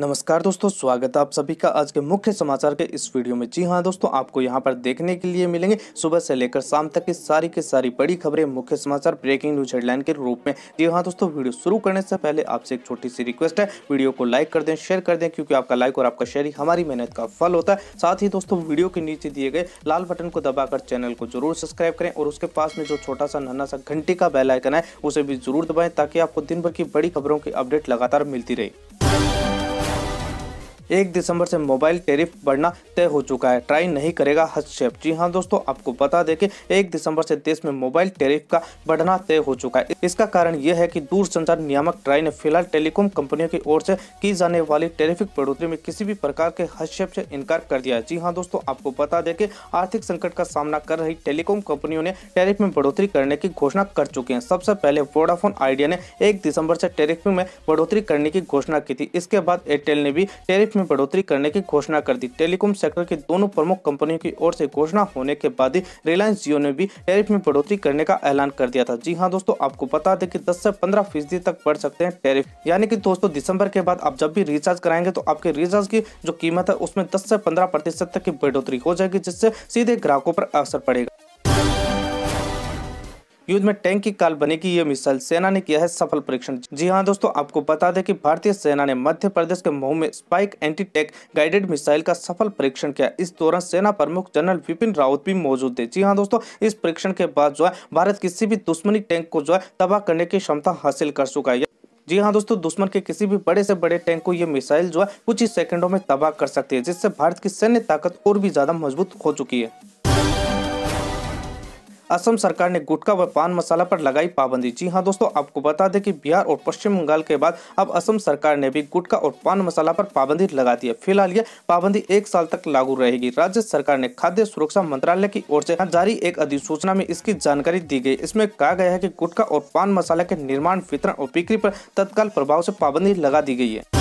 नमस्कार दोस्तों स्वागत है आप सभी का आज के मुख्य समाचार के इस वीडियो में जी हाँ दोस्तों आपको यहाँ पर देखने के लिए मिलेंगे सुबह से लेकर शाम तक की सारी की सारी बड़ी खबरें मुख्य समाचार ब्रेकिंग न्यूज हेडलाइन के रूप में जी हाँ दोस्तों वीडियो शुरू करने से पहले आपसे एक छोटी सी रिक्वेस्ट है वीडियो को लाइक कर दें शेयर कर दें क्योंकि आपका लाइक और आपका शेयर ही हमारी मेहनत का फल होता है साथ ही दोस्तों वीडियो के नीचे दिए गए लाल बटन को दबाकर चैनल को जरूर सब्सक्राइब करें और उसके पास में जो छोटा सा नन्ना सा घंटी का बेलाइकन है उसे भी जरूर दबाएं ताकि आपको दिन भर की बड़ी खबरों की अपडेट लगातार मिलती रहे एक दिसंबर से मोबाइल टेरिफ बढ़ना तय हो चुका है ट्राई नहीं करेगा हस्तक्षेप जी हाँ दोस्तों आपको बता दें कि एक दिसंबर से देश में मोबाइल टेरिफ का बढ़ना तय हो चुका है इसका कारण यह है कि दूरसंचार नियामक ट्राई ने फिलहाल टेलीकॉम कंपनियों की ओर से की जाने वाली टेरिफिक बढ़ोतरी में किसी भी प्रकार के हस्तक्षेप से इनकार कर दिया है जी हाँ दोस्तों आपको बता दें कि आर्थिक संकट का सामना कर रही टेलीकॉम कंपनियों ने टैरिफ में बढ़ोतरी करने की घोषणा कर चुके हैं सबसे पहले वोडाफोन आइडिया ने एक दिसंबर से टैरिफ में बढ़ोतरी करने की घोषणा की थी इसके बाद एयरटेल ने भी टैरिफ में में बढ़ोतरी करने की घोषणा कर दी टेलीकॉम सेक्टर की दोनों प्रमुख कंपनियों की ओर से घोषणा होने के बाद ही रिलायंस जियो ने भी टैरिफ में बढ़ोतरी करने का ऐलान कर दिया था जी हाँ दोस्तों आपको बता दें कि दस से पंद्रह फीसदी तक बढ़ सकते हैं टैरिफ यानी कि दोस्तों दिसंबर के बाद आप जब भी रिचार्ज कराएंगे तो आपके रिचार्ज की जो कीमत है उसमें दस से पंद्रह प्रतिशत तक की बढ़ोतरी हो जाएगी जिससे सीधे ग्राहकों पर असर पड़ेगा युद्ध में टैंक की काल बनेगी ये मिसाइल सेना ने किया है सफल परीक्षण जी हाँ दोस्तों आपको बता दें कि भारतीय सेना ने मध्य प्रदेश के मऊ में spike anti tank guided missile का सफल परीक्षण किया इस दौरान सेना प्रमुख जनरल विपिन रावत भी मौजूद थे जी हाँ दोस्तों इस परीक्षण के बाद जो है भारत किसी भी दुश्मनी टैंक को जो है तबाह करने की क्षमता हासिल कर चुका है जी हाँ दोस्तों दुश्मन के किसी भी बड़े से बड़े टैंक को ये मिसाइल जो है कुछ ही सेकंडों में तबाह कर सकती है जिससे भारत की सैन्य ताकत और भी ज्यादा मजबूत हो चुकी है असम सरकार ने गुटखा व पान मसाला पर लगाई पाबंदी जी हाँ दोस्तों आपको बता दें कि बिहार और पश्चिम बंगाल के बाद अब असम सरकार ने भी गुटखा और पान मसाला पर पाबंदी लगा दी है फिलहाल यह पाबंदी एक साल तक लागू रहेगी राज्य सरकार ने खाद्य सुरक्षा मंत्रालय की ओर से जारी एक अधिसूचना में इसकी जानकारी दी गई इसमें कहा गया है की गुटखा और पान मसाला के निर्माण वितरण और बिक्री पर तत्काल प्रभाव से पाबंदी लगा दी गई है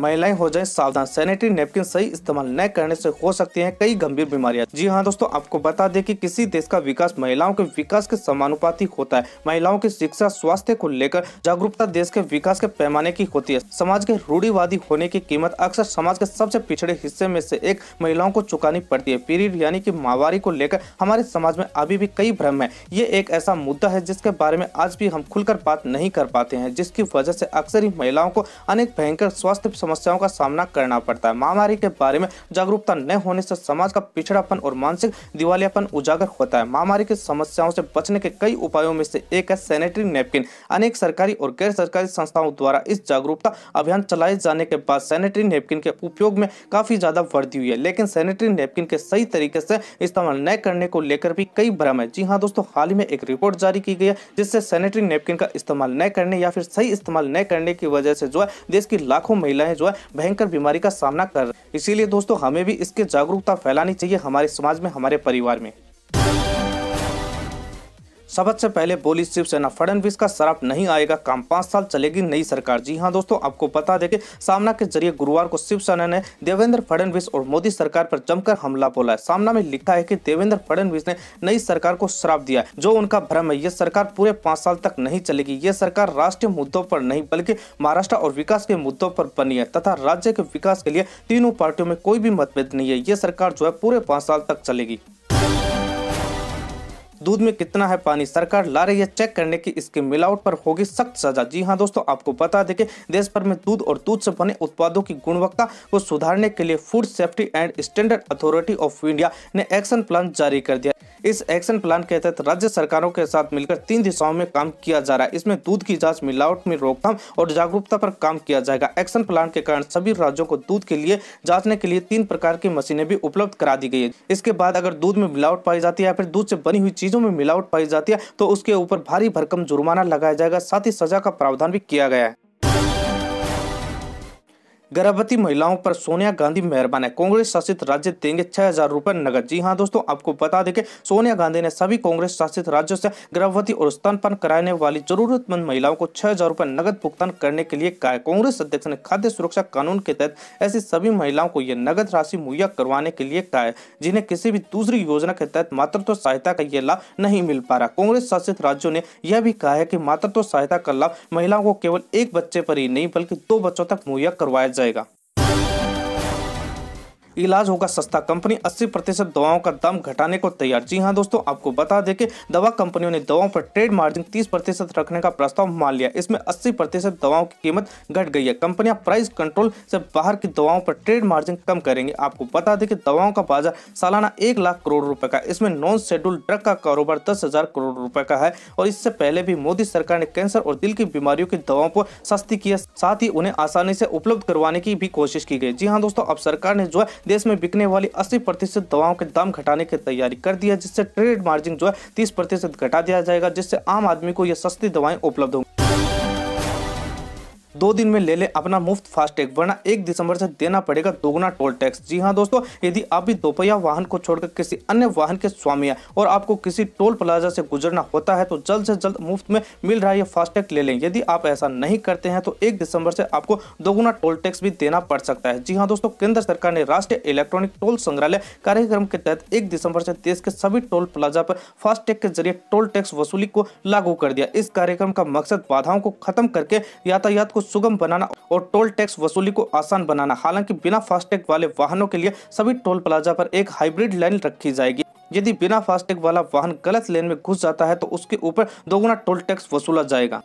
महिलाएं हो जाएं सावधान सैनिटरी नेपकिन सही इस्तेमाल न करने से हो सकती हैं कई गंभीर बीमारियां जी हाँ दोस्तों आपको बता दें कि किसी देश का विकास महिलाओं के विकास के समानुपाती होता है महिलाओं की शिक्षा स्वास्थ्य को लेकर जागरूकता देश के विकास के पैमाने की होती है समाज के रूढ़ीवादी होने की कीमत अक्सर समाज के सबसे पिछड़े हिस्से में से एक महिलाओं को चुकानी पड़ती है पीरियड यानी की माहवारी को लेकर हमारे समाज में अभी भी कई भ्रम है ये एक ऐसा मुद्दा है जिसके बारे में आज भी हम खुलकर बात नहीं कर पाते हैं जिसकी वजह से अक्सर ही महिलाओं को अनेक भयंकर स्वास्थ्य समस्याओं का सामना करना पड़ता है महामारी के बारे में जागरूकता न होने से समाज का पिछड़ापन और मानसिक दिवालियापन उजागर होता है महामारी की समस्याओं से बचने के कई उपायों में से एक है सैनिटरी नेपकिन अनेक सरकारी और गैर सरकारी संस्थाओं द्वारा इस जागरूकता अभियान चलाए जाने के बाद सैनिटरी नेपकिन के उपयोग में काफी ज्यादा वृद्धि हुई है लेकिन सैनिटरी नेपकिन के सही तरीके से इस्तेमाल न करने को लेकर भी कई भ्रम है जी हाँ दोस्तों हाल ही में एक रिपोर्ट जारी की गई है जिससे सैनिटरी नेपकिन का इस्तेमाल न करने या फिर सही इस्तेमाल न करने की वजह से जो है देश की लाखों महिलाएं महिलाएं जो है भयंकर बीमारी का सामना कर रही इसीलिए दोस्तों हमें भी इसके जागरूकता फैलानी चाहिए हमारे समाज में हमारे परिवार में शपथ से पहले बोली शिवसेना फडनवीस का शराब नहीं आएगा काम पांच साल चलेगी नई सरकार जी हाँ दोस्तों आपको बता दें कि सामना के जरिए गुरुवार को शिवसेना ने देवेंद्र फडनवीस और मोदी सरकार पर जमकर हमला बोला है सामना में लिखा है कि देवेंद्र फडनवीस ने नई सरकार को श्राप दिया जो उनका भ्रम है ये सरकार पूरे पांच साल तक नहीं चलेगी ये सरकार राष्ट्रीय मुद्दों पर नहीं बल्कि महाराष्ट्र और विकास के मुद्दों पर बनी है तथा राज्य के विकास के लिए तीनों पार्टियों में कोई भी मतभेद नहीं है ये सरकार जो है पूरे पांच साल तक चलेगी दूध में कितना है पानी सरकार ला रही है चेक करने की इसके मिलावट पर होगी सख्त सजा जी हाँ दोस्तों आपको बता दें कि देश भर में दूध और दूध से बने उत्पादों की गुणवत्ता को सुधारने के लिए food safety and standard authority of India ने एक्शन प्लान जारी कर दिया इस एक्शन प्लान के तहत राज्य सरकारों के साथ मिलकर तीन दिशाओं में काम किया जा रहा है इसमें दूध की जांच मिलावट में रोकथाम और जागरूकता पर काम किया जाएगा एक्शन प्लान के कारण सभी राज्यों को दूध के लिए जांचने के लिए तीन प्रकार की मशीनें भी उपलब्ध करा दी गई है इसके बाद अगर दूध में मिलावट पाई जाती है या फिर दूध से बनी हुई चीजों में मिलावट पाई जाती है तो उसके ऊपर भारी भरकम जुर्माना लगाया जाएगा साथ ही सजा का प्रावधान भी किया गया है गर्भवती महिलाओं पर सोनिया गांधी मेहरबान है कांग्रेस शासित राज्य देंगे छह हजार रूपए नगद जी हाँ दोस्तों आपको बता दें कि सोनिया गांधी ने सभी कांग्रेस शासित राज्यों से गर्भवती और स्तनपान कराने वाली जरूरतमंद महिलाओं को छह हजार रुपए नगद भुगतान करने के लिए कहा है कांग्रेस अध्यक्ष ने खाद्य सुरक्षा कानून के तहत ऐसी सभी महिलाओं को यह नगद राशि मुहैया करवाने के लिए कहा है जिन्हें किसी भी दूसरी योजना के तहत मातृत्व सहायता का यह लाभ नहीं मिल पा रहा कांग्रेस शासित राज्यों ने यह भी कहा है की मातृत्व सहायता का लाभ महिलाओं को केवल एक बच्चे पर ही नहीं बल्कि दो बच्चों तक मुहैया करवाया जाए जाएगा इलाज होगा सस्ता कंपनी 80 प्रतिशत दवाओं का दाम घटाने को तैयार जी हाँ दोस्तों आपको बता दें कि दवा कंपनियों ने दवाओं पर ट्रेड मार्जिन 30 प्रतिशत रखने का प्रस्ताव मान लिया इसमें 80 प्रतिशत दवाओं की कीमत घट गई है कंपनियां प्राइस कंट्रोल से बाहर की दवाओं पर ट्रेड मार्जिन कम करेंगे आपको बता दें कि दवाओं का बाजार सालाना एक लाख करोड़ रुपए का इसमें नॉन शेड्यूल ड्रग का कारोबार दस हजार करोड़ रुपए का है और इससे पहले भी मोदी सरकार ने कैंसर और दिल की बीमारियों की दवाओं को सस्ती किया साथ ही उन्हें आसानी से उपलब्ध करवाने की भी कोशिश की गई जी हाँ दोस्तों अब सरकार ने जो है देश में बिकने वाली अस्सी प्रतिशत दवाओं के दाम घटाने की तैयारी कर दी है जिससे ट्रेड मार्जिन जो है तीस प्रतिशत घटा दिया जाएगा जिससे आम आदमी को यह सस्ती दवाएं उपलब्ध होंगी दो दिन में ले ले अपना मुफ्त फास्टैग वरना एक दिसंबर से देना पड़ेगा दोगुना टोल टैक्स जी हाँ दोस्तों यदि आप भी दोपहिया वाहन को छोड़कर किसी अन्य वाहन के स्वामी हैं और आपको किसी टोल प्लाजा से गुजरना होता है तो जल्द से जल्द मुफ्त में मिल रहा है फास्टैग ले लें यदि आप ऐसा नहीं करते हैं तो एक दिसंबर से आपको दोगुना टोल टैक्स भी देना पड़ सकता है जी हाँ दोस्तों केंद्र सरकार ने राष्ट्रीय इलेक्ट्रॉनिक टोल संग्रहालय कार्यक्रम के तहत एक दिसंबर से देश के सभी टोल प्लाजा पर फास्टैग के जरिए टोल टैक्स वसूली को लागू कर दिया इस कार्यक्रम का मकसद बाधाओं को खत्म करके यातायात को सुगम बनाना और टोल टैक्स वसूली को आसान बनाना हालांकि बिना फास्टैग वाले वाहनों के लिए सभी टोल प्लाजा पर एक हाइब्रिड लाइन रखी जाएगी यदि बिना फास्टैग वाला वाहन गलत लेन में घुस जाता है तो उसके ऊपर दोगुना टोल टैक्स वसूला जाएगा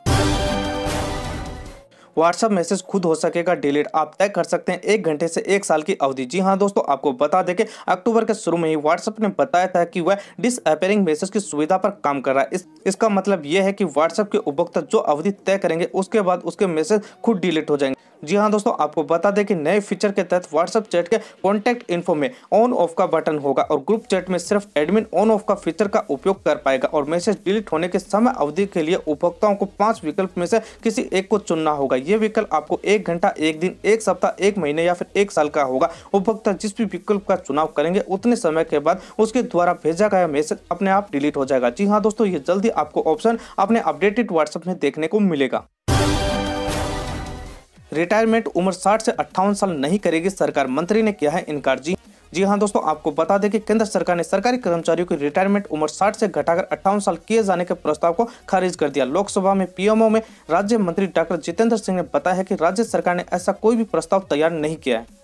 व्हाट्सअप मैसेज खुद हो सकेगा डिलीट आप तय कर सकते हैं एक घंटे से एक साल की अवधि जी हाँ दोस्तों आपको बता दें कि अक्टूबर के शुरू में ही व्हाट्सअप ने बताया था कि वह डिसअपेयरिंग मैसेज की सुविधा पर काम कर रहा है इस, इसका मतलब यह है कि व्हाट्सएप के उपभोक्ता जो अवधि तय करेंगे उसके बाद उसके मैसेज खुद डिलीट हो जाएंगे जी हाँ दोस्तों आपको बता दें कि नए फीचर के तहत व्हाट्सएप चैट के कॉन्टैक्ट इन्फो में ऑन ऑफ का बटन होगा और ग्रुप चैट में सिर्फ एडमिन ऑन ऑफ का फीचर का उपयोग कर पाएगा और मैसेज डिलीट होने के समय अवधि के लिए उपभोक्ताओं को पांच विकल्प में से किसी एक को चुनना होगा ये विकल्प आपको एक घंटा एक दिन एक सप्ताह एक महीने या फिर एक साल का होगा उपभोक्ता जिस भी विकल्प का चुनाव करेंगे उतने समय के बाद उसके द्वारा भेजा गया मैसेज अपने आप डिलीट हो जाएगा जी हाँ दोस्तों ये जल्दी आपको ऑप्शन अपने अपडेटेड व्हाट्सएप में देखने को मिलेगा रिटायरमेंट उम्र 60 से अट्ठावन साल नहीं करेगी सरकार मंत्री ने किया है इनकार जी जी हाँ दोस्तों आपको बता दें कि केंद्र सरकार ने सरकारी कर्मचारियों की रिटायरमेंट उम्र 60 से घटाकर अट्ठावन साल किए जाने के प्रस्ताव को खारिज कर दिया लोकसभा में पीएमओ में राज्य मंत्री डॉक्टर जितेंद्र सिंह ने बताया है कि राज्य सरकार ने ऐसा कोई भी प्रस्ताव तैयार नहीं किया है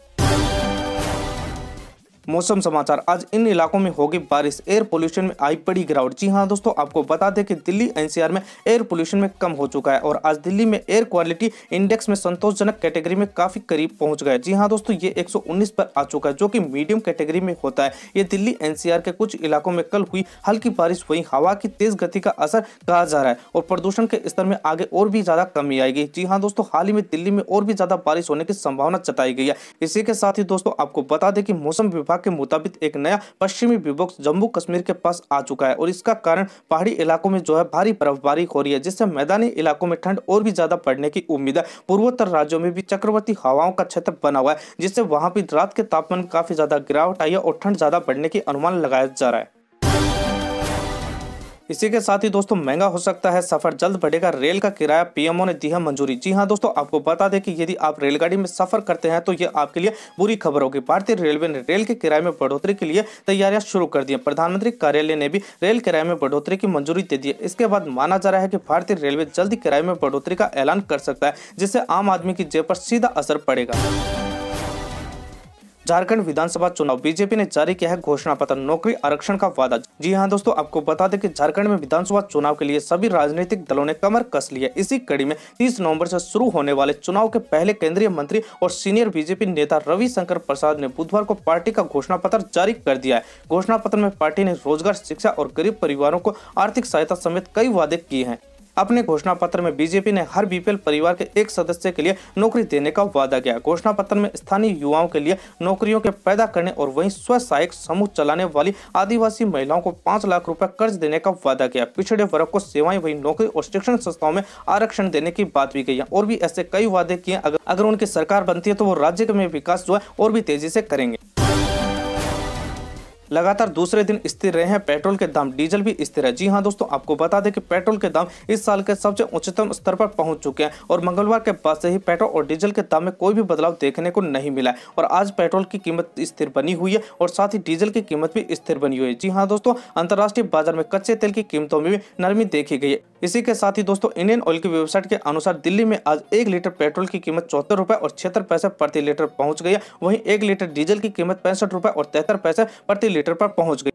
मौसम समाचार आज इन इलाकों में होगी बारिश एयर पोल्यूशन में आई बड़ी गिरावट जी हाँ दोस्तों आपको बता दें कि दिल्ली एनसीआर में एयर पोल्यूशन में कम हो चुका है और आज दिल्ली में एयर क्वालिटी इंडेक्स में संतोषजनक कैटेगरी में काफी करीब पहुंच गए जी हाँ दोस्तों ये एक पर आ चुका है जो की मीडियम कैटेगरी में होता है ये दिल्ली एनसीआर के कुछ इलाकों में कल हुई हल्की बारिश हुई हवा की तेज गति का असर कहा जा रहा है और प्रदूषण के स्तर में आगे और भी ज्यादा कमी आएगी जी हाँ दोस्तों हाल ही में दिल्ली में और भी ज्यादा बारिश होने की संभावना जताई गई है इसी के साथ ही दोस्तों आपको बता दें कि मौसम विभाग विभाग के मुताबिक एक नया पश्चिमी विभक्स जम्मू कश्मीर के पास आ चुका है और इसका कारण पहाड़ी इलाकों में जो है भारी बर्फबारी हो रही है जिससे मैदानी इलाकों में ठंड और भी ज्यादा पड़ने की उम्मीद है पूर्वोत्तर राज्यों में भी चक्रवर्ती हवाओं का क्षेत्र बना हुआ है जिससे वहां भी रात के तापमान में काफी ज्यादा गिरावट आई है और ठंड ज्यादा बढ़ने की अनुमान लगाया जा रहा है इसी के साथ ही दोस्तों महंगा हो सकता है सफर जल्द बढ़ेगा रेल का किराया पीएमओ ने दी है मंजूरी जी हाँ दोस्तों आपको बता दें कि यदि आप रेलगाड़ी में सफर करते हैं तो ये आपके लिए बुरी खबर होगी भारतीय रेलवे ने रेल के किराए में बढ़ोतरी के लिए तैयारियां शुरू कर दी प्रधानमंत्री कार्यालय ने भी रेल किराए में बढ़ोतरी की मंजूरी दे दी है इसके बाद माना जा रहा है कि भारतीय रेलवे जल्द किराए में बढ़ोतरी का ऐलान कर सकता है जिससे आम आदमी की जेब पर सीधा असर पड़ेगा झारखंड विधानसभा चुनाव बीजेपी ने जारी किया है घोषणा पत्र नौकरी आरक्षण का वादा जी हाँ दोस्तों आपको बता दें कि झारखंड में विधानसभा चुनाव के लिए सभी राजनीतिक दलों ने कमर कस लिया इसी कड़ी में 30 नवंबर से शुरू होने वाले चुनाव के पहले केंद्रीय मंत्री और सीनियर बीजेपी नेता रविशंकर प्रसाद ने बुधवार को पार्टी का घोषणा पत्र जारी कर दिया है घोषणा पत्र में पार्टी ने रोजगार शिक्षा और गरीब परिवारों को आर्थिक सहायता समेत कई वादे किए हैं अपने घोषणा पत्र में बीजेपी ने हर बीपीएल परिवार के एक सदस्य के लिए नौकरी देने का वादा किया घोषणा पत्र में स्थानीय युवाओं के लिए नौकरियों के पैदा करने और वहीं स्व सहायक समूह चलाने वाली आदिवासी महिलाओं को पांच लाख रुपए कर्ज देने का वादा किया पिछड़े वर्ग को सेवाएं वही नौकरी और शिक्षण संस्थाओं में आरक्षण देने की बात भी कही और भी ऐसे कई वादे किए अगर, अगर उनकी सरकार बनती है तो वो राज्य में विकास जो है और भी तेजी से करेंगे लगातार दूसरे दिन स्थिर रहे हैं पेट्रोल के दाम डीजल भी स्थिर है जी हाँ दोस्तों आपको बता दें कि पेट्रोल के दाम इस साल के सबसे उच्चतम स्तर पर पहुंच चुके हैं और मंगलवार के बाद से ही पेट्रोल और डीजल के दाम में कोई भी बदलाव देखने को नहीं मिला है और आज पेट्रोल की कीमत स्थिर बनी हुई है और साथ ही डीजल की कीमत भी स्थिर बनी हुई है जी हाँ दोस्तों अंतर्राष्ट्रीय बाजार में कच्चे तेल की कीमतों में भी नरमी देखी गई है इसी के साथ ही दोस्तों इंडियन ऑयल की वेबसाइट के अनुसार दिल्ली में आज एक लीटर पेट्रोल की कीमत चौहत्तर रुपए और छिहत्तर पैसे प्रति लीटर पहुंच गई है वहीं एक लीटर डीजल की कीमत पैंसठ रुपए और तिहत्तर पैसे प्रति लीटर पर पहुंच गई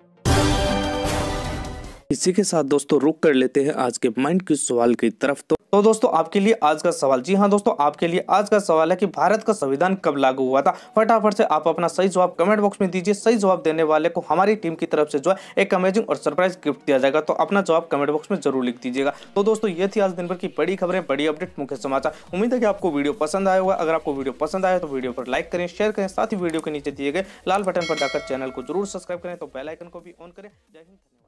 इसी के साथ दोस्तों रुक कर लेते हैं आज के माइंड के सवाल की तरफ तो तो दोस्तों आपके लिए आज का सवाल जी हाँ दोस्तों आपके लिए आज का सवाल है कि भारत का संविधान कब लागू हुआ था फटाफट से आप अपना सही जवाब कमेंट बॉक्स में दीजिए सही जवाब देने वाले को हमारी टीम की तरफ से जो है एक अमेजिंग और सरप्राइज गिफ्ट दिया जाएगा तो अपना जवाब कमेंट बॉक्स में जरूर लिख दीजिएगा तो दोस्तों ये थी आज दिन भर की बड़ी खबरें बड़ी अपडेट मुख्य समाचार उम्मीद है कि आपको वीडियो पसंद आया होगा अगर आपको वीडियो पसंद आया तो वीडियो पर लाइक करें शेयर करें साथ ही वीडियो के नीचे दिए गए लाल बटन पर जाकर चैनल को जरूर सब्सक्राइब करें तो बेलाइकन को भी ऑन करें जय हिंद